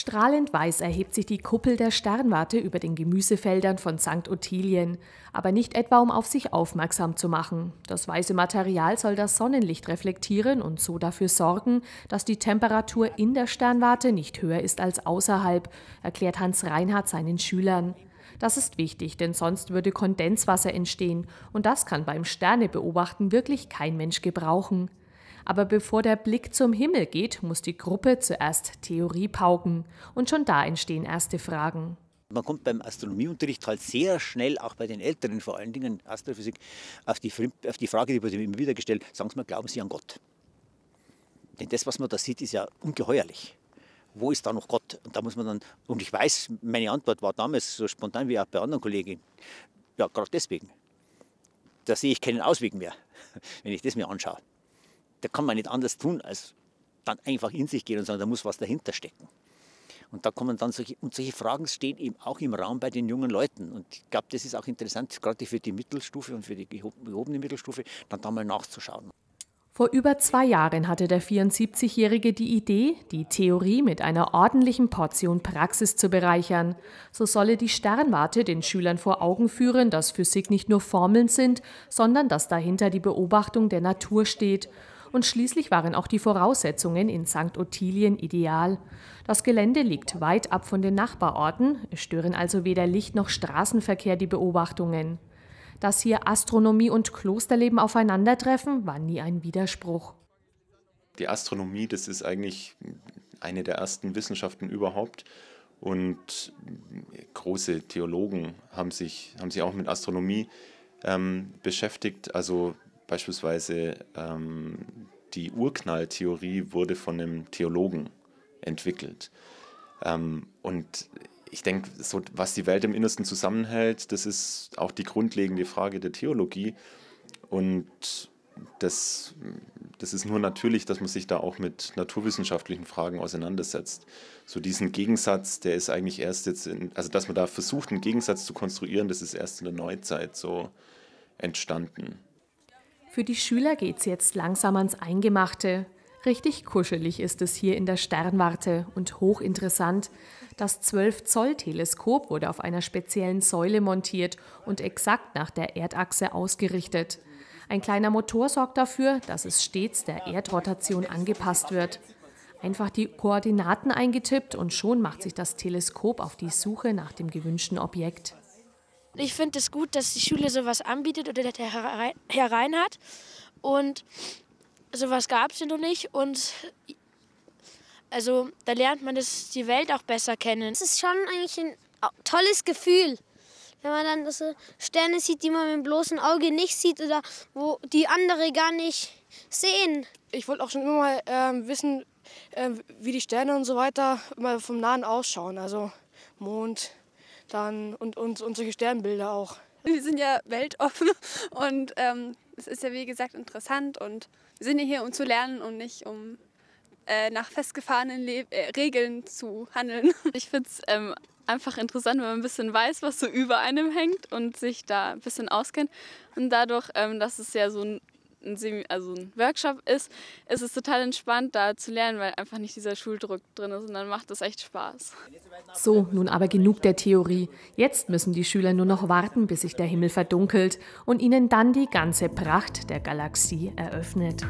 Strahlend weiß erhebt sich die Kuppel der Sternwarte über den Gemüsefeldern von St. Ottilien, aber nicht etwa um auf sich aufmerksam zu machen. Das weiße Material soll das Sonnenlicht reflektieren und so dafür sorgen, dass die Temperatur in der Sternwarte nicht höher ist als außerhalb, erklärt Hans Reinhardt seinen Schülern. Das ist wichtig, denn sonst würde Kondenswasser entstehen und das kann beim Sternebeobachten wirklich kein Mensch gebrauchen. Aber bevor der Blick zum Himmel geht, muss die Gruppe zuerst Theorie pauken. Und schon da entstehen erste Fragen. Man kommt beim Astronomieunterricht halt sehr schnell, auch bei den Älteren vor allen Dingen Astrophysik, auf die, auf die Frage, die wird immer wieder gestellt, sagen Sie mal, glauben Sie an Gott? Denn das, was man da sieht, ist ja ungeheuerlich. Wo ist da noch Gott? Und da muss man dann, und ich weiß, meine Antwort war damals so spontan wie auch bei anderen Kollegen, ja, gerade deswegen. Da sehe ich keinen Ausweg mehr, wenn ich das mir anschaue da kann man nicht anders tun, als dann einfach in sich gehen und sagen, da muss was dahinter stecken. Und da kommen dann solche, und solche Fragen stehen eben auch im Raum bei den jungen Leuten. Und ich glaube, das ist auch interessant, gerade für die Mittelstufe und für die gehobene Mittelstufe, dann da mal nachzuschauen. Vor über zwei Jahren hatte der 74-Jährige die Idee, die Theorie mit einer ordentlichen Portion Praxis zu bereichern. So solle die Sternwarte den Schülern vor Augen führen, dass Physik nicht nur Formeln sind, sondern dass dahinter die Beobachtung der Natur steht und schließlich waren auch die Voraussetzungen in St. Ottilien ideal. Das Gelände liegt weit ab von den Nachbarorten, es stören also weder Licht noch Straßenverkehr die Beobachtungen. Dass hier Astronomie und Klosterleben aufeinandertreffen, war nie ein Widerspruch. Die Astronomie, das ist eigentlich eine der ersten Wissenschaften überhaupt. Und große Theologen haben sich, haben sich auch mit Astronomie ähm, beschäftigt. Also Beispielsweise ähm, die Urknalltheorie wurde von einem Theologen entwickelt. Ähm, und ich denke, so, was die Welt im Innersten zusammenhält, das ist auch die grundlegende Frage der Theologie. Und das, das ist nur natürlich, dass man sich da auch mit naturwissenschaftlichen Fragen auseinandersetzt. So diesen Gegensatz, der ist eigentlich erst jetzt, in, also dass man da versucht, einen Gegensatz zu konstruieren, das ist erst in der Neuzeit so entstanden. Für die Schüler geht's jetzt langsam ans Eingemachte. Richtig kuschelig ist es hier in der Sternwarte und hochinteressant. Das 12-Zoll-Teleskop wurde auf einer speziellen Säule montiert und exakt nach der Erdachse ausgerichtet. Ein kleiner Motor sorgt dafür, dass es stets der Erdrotation angepasst wird. Einfach die Koordinaten eingetippt und schon macht sich das Teleskop auf die Suche nach dem gewünschten Objekt. Ich finde es gut, dass die Schule sowas anbietet oder der Herr, Herr Und sowas gab es ja noch nicht. Und also da lernt man das, die Welt auch besser kennen. Es ist schon eigentlich ein tolles Gefühl, wenn man dann so Sterne sieht, die man mit dem bloßen Auge nicht sieht oder wo die andere gar nicht sehen. Ich wollte auch schon immer mal ähm, wissen, äh, wie die Sterne und so weiter mal vom Nahen ausschauen. Also Mond, dann und, und, und Sternbilder auch. Wir sind ja weltoffen und ähm, es ist ja wie gesagt interessant und wir sind ja hier, um zu lernen und nicht um äh, nach festgefahrenen Le äh, Regeln zu handeln. Ich finde es ähm, einfach interessant, wenn man ein bisschen weiß, was so über einem hängt und sich da ein bisschen auskennt. Und dadurch, ähm, dass es ja so ein ein, Sem also ein Workshop ist, ist es total entspannt, da zu lernen, weil einfach nicht dieser Schuldruck drin ist und dann macht es echt Spaß. So, nun aber genug der Theorie. Jetzt müssen die Schüler nur noch warten, bis sich der Himmel verdunkelt und ihnen dann die ganze Pracht der Galaxie eröffnet.